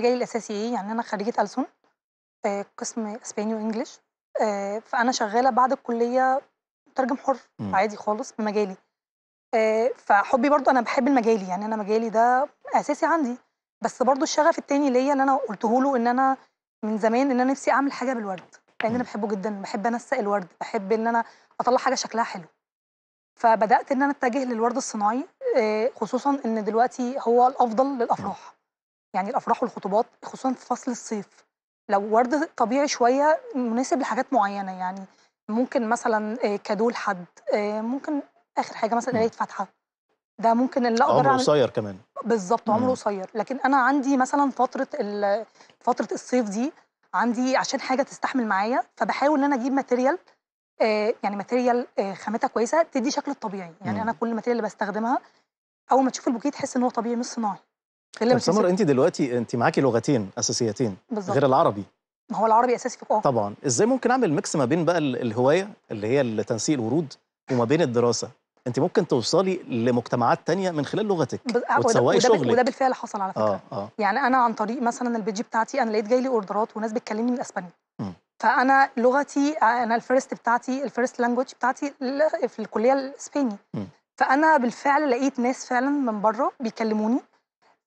مجالي الاساسي ايه يعني انا خريجه ألسن قسم اسباني وانجلش آه، فانا شغاله بعد الكليه مترجم حر عادي خالص بمجالي آه، فحبي برضو انا بحب المجالي يعني انا مجالي ده اساسي عندي بس برضو الشغف التاني ليا اللي انا قلته له ان انا من زمان ان انا نفسي اعمل حاجه بالورد لان انا بحبه جدا بحب انسق الورد بحب ان انا اطلع حاجه شكلها حلو فبدات ان انا اتجه للورد الصناعي آه، خصوصا ان دلوقتي هو الافضل للافراح يعني الافراح والخطوبات خصوصا في فصل الصيف لو ورد طبيعي شويه مناسب لحاجات معينه يعني ممكن مثلا آه، كادو لحد آه، ممكن اخر حاجه مثلا قرايه فاتحه ده ممكن اللي اقدر عمره قصير كمان بالظبط عمره قصير لكن انا عندي مثلا فتره فتره الصيف دي عندي عشان حاجه تستحمل معايا فبحاول ان انا اجيب ماتيريال آه، يعني ماتيريال خامتها كويسه تدي شكل الطبيعي يعني مم. انا كل الماتيريال اللي بستخدمها اول ما تشوف البوكيه تحس ان هو طبيعي مش صناعي طب سمر انت دلوقتي انت معاكي لغتين اساسيتين بالزبط. غير العربي ما هو العربي اساسي في اه طبعا ازاي ممكن اعمل ميكس ما بين بقى الهوايه اللي هي تنسيق الورود وما بين الدراسه انت ممكن توصلي لمجتمعات تانية من خلال لغتك آه، وتسوقي شغلك وده بالفعل حصل على فكره آه آه. يعني انا عن طريق مثلا البيج بتاعتي انا لقيت جاي لي اوردرات وناس بتكلمني الاسباني فانا لغتي آه، انا الفيرست بتاعتي الفيرست لانجوج بتاعتي في الكليه الاسباني فانا بالفعل لقيت ناس فعلا من بره بيكلموني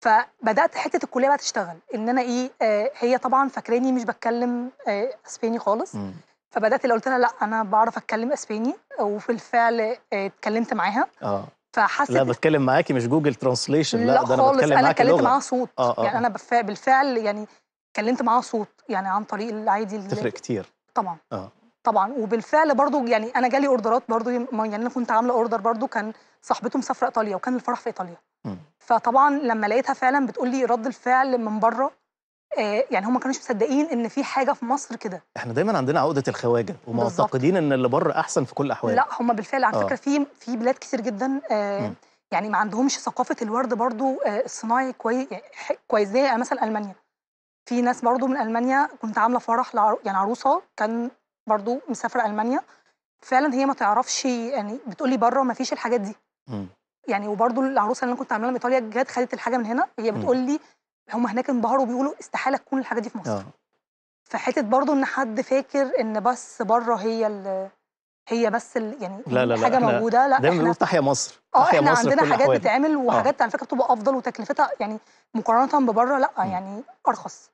فبدات حته الكليه بقى تشتغل ان انا ايه آه هي طبعا فاكراني مش بتكلم آه اسباني خالص مم. فبدات اللي قلت لها لا انا بعرف اتكلم اسباني وفي الفعل آه، اتكلمت معاها اه فحست لا بتكلم معاكي مش جوجل ترانسليشن لا, لا ده انا بتكلم انا اتكلمت معاها صوت آه آه. آه. يعني انا بالفعل يعني اتكلمت معاها صوت يعني عن طريق العادي تفرق كتير طبعا اه طبعا وبالفعل برضو يعني انا جالي اوردرات برضو يعني انا كنت عامله اوردر برضو كان صاحبته مسافره ايطاليا وكان الفرح في ايطاليا م. فطبعا لما لقيتها فعلا بتقول لي رد الفعل من بره آه، يعني هم ما كانوش مصدقين ان في حاجه في مصر كده احنا دايما عندنا عقده الخواجه ومعتقدين ان اللي بره احسن في كل الاحوال لا هم بالفعل على آه. فكره في في بلاد كتير جدا آه، يعني ما عندهمش ثقافه الورد برضو الصناعي كويس كويس زي يعني مثلا المانيا في ناس برضو من المانيا كنت عامله فرح يعني عروسه كان برضو مسافره المانيا فعلا هي ما تعرفش يعني بتقولي بره ما فيش الحاجات دي يعني وبرده العروسه اللي انا كنت عاملاها من ايطاليا جت خدت الحاجه من هنا هي بتقول لي هم هناك انبهروا بيقولوا استحاله تكون الحاجه دي في مصر. آه. فحته برضه ان حد فاكر ان بس بره هي هي بس يعني لا لا حاجه لا موجوده لا دايما بنقول تحيا مصر اه احنا مصر عندنا حاجات أحوالي. بتتعمل آه. وحاجات على فكره بتبقى افضل وتكلفتها يعني مقارنه ببره لا يعني ارخص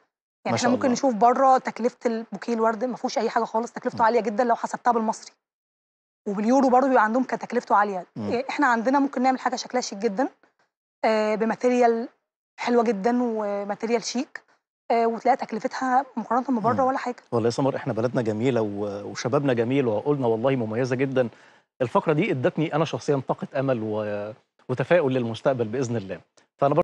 يعني احنا ممكن الله. نشوف بره تكلفه البوكيه الورد ما فيهوش اي حاجه خالص تكلفته عاليه جدا لو حسبتها بالمصري وباليورو برضه بيبقى عندهم كتكلفته عاليه مم. إيه، احنا عندنا ممكن نعمل حاجه شكلها شيك جدا آه، بماتيريال حلوه جدا وماتيريال شيك آه، وتلاقي تكلفتها مقارنه ببره ولا حاجه والله يا سمر احنا بلدنا جميله وشبابنا جميل وعقولنا والله مميزه جدا الفقره دي ادتني انا شخصيا طاقه امل وتفاؤل للمستقبل باذن الله